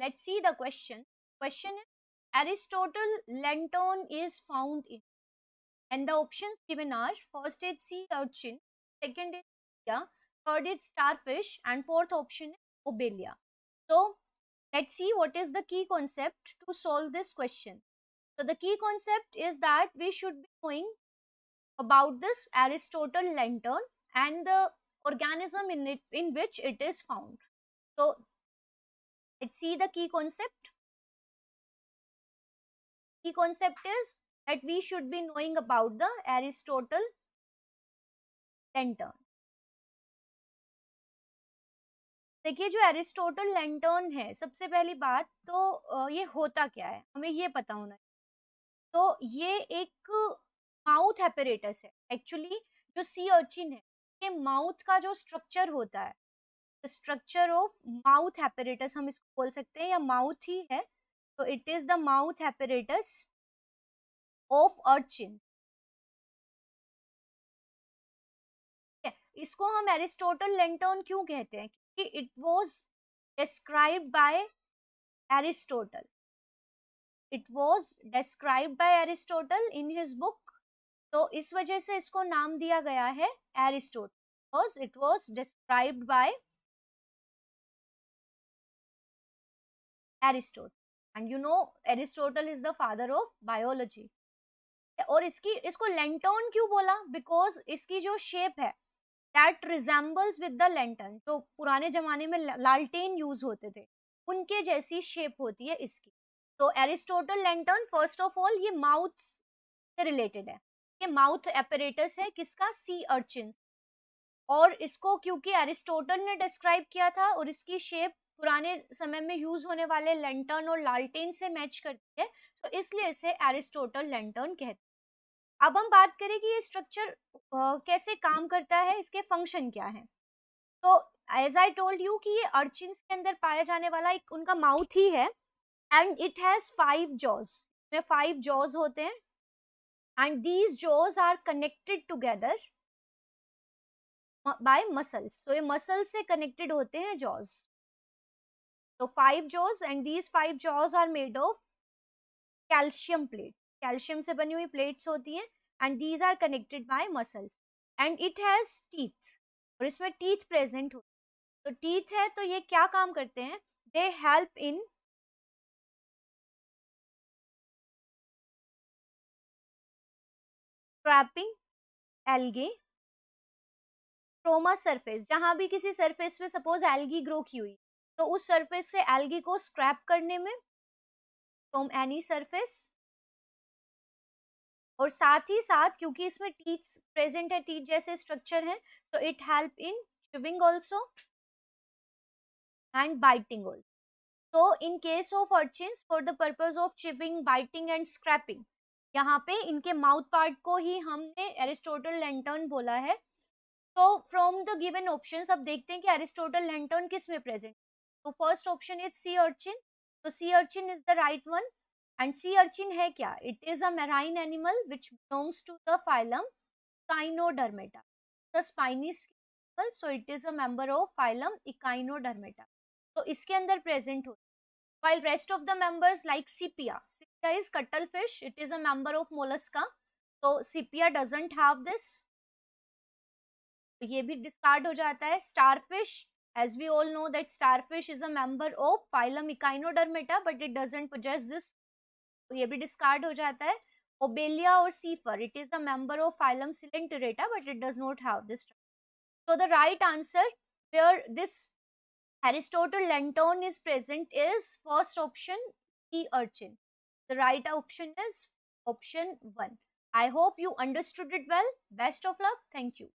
Let's see the question. Question is: Aristotle lantern is found in, and the options given are first it's sea urchin second is yeah third it's starfish and fourth option is obelia so let's see what is the key concept to solve this question so the key concept is that we should be knowing about this aristotle lantern and the organism in it in which it is found so It see the key concept. Key concept is that we should be knowing about the Aristotle lantern. देखिए जो Aristotle lantern है सबसे पहली बात तो ये होता क्या है हमें ये पता होना है तो ये एक माउथ एपरेटस है एक्चुअली जो सी अर्चिन है ये माउथ का जो स्ट्रक्चर होता है स्ट्रक्चर ऑफ माउथ एपरेटस हम इसको बोल सकते हैं या माउथ ही है तो it is the mouth apparatus of urchin इसको हम एरिस्टोटल लेंटर्न क्यों कहते हैं कि it was describe by Aristotle it was describe by Aristotle in his book तो इस वजह से इसको नाम दिया गया है Aristotle because it was described by Aristotle and you know Aristotle is the father of biology और इसकी इसको लेंटर्न क्यों बोला बिकॉज इसकी जो शेप है that resembles with the lantern तो पुराने जमाने में लालटेन यूज होते थे उनके जैसी शेप होती है इसकी तो Aristotle lantern first of all ये माउथ से रिलेटेड है ये माउथ एपरेटस है किसका सी अर्चिन और इसको क्योंकि एरिस्टोटल ने डिस्क्राइब किया था और इसकी शेप पुराने समय में यूज होने वाले लेंटर्न और लालटेन से मैच करती है तो इसलिए इसे एरिस्टोटल लेंटर्न कहते हैं अब हम बात करें कि ये स्ट्रक्चर कैसे काम करता है इसके फंक्शन क्या है तो एज आई टोल्ड यू कि ये अर्चिन के अंदर पाया जाने वाला एक उनका माउथ ही है and it has five jaws में फाइव जॉज होते हैं and these jaws are connected together by muscles so तो ये मसल्स से कनेक्टेड होते हैं jaws So five jaws and these five jaws are made of calcium plate. Calcium से बनी हुई plates होती हैं and these are connected by muscles and it has teeth. और इसमें teeth present होते हैं. तो teeth है तो ये क्या काम करते हैं? They help in trapping algae ट्रोमा सरफेस जहां भी किसी सरफेस पे सपोज एल्गी ग्रो की हुई तो उस सरफेस से एल्गी को स्क्रैप करने में फ्रॉम एनी सरफेस और साथ ही साथ क्योंकि इसमें टीथ प्रेजेंट है टीथ जैसे स्ट्रक्चर हैं so it help in chewing also and biting also तो in case of urchin for the purpose of chewing, biting and scraping यहाँ पे इनके माउथ पार्ट को ही हमने एरिस्टोटल लेंटर्न बोला है तो फ्रॉम द गिवन ऑप्शंस अब देखते हैं कि एरिस्टोटल लेंटर्न किस में प्रेजेंट तो first option is sea urchin तो sea urchin is the right one and sea urchin है क्या it is a marine animal which belongs to the phylum Echinodermata the spiny so it is a member of phylum Echinodermata तो इसके अंदर present होती है while rest of the members like Sepia Sepia is cuttlefish it is a member of Mollusca तो Sepia doesn't have this ये भी discard हो जाता है starfish As we all know that starfish is a member of phylum Echinodermata but it doesn't possess this. तो ये भी discard हो Obelia or Seafer, it is a member of phylum Cylindrata but it does not have this. So the right answer where this Aristotle lantern is present is first option sea urchin. The right option is option 1. I hope you understood it well. Best of luck. Thank you.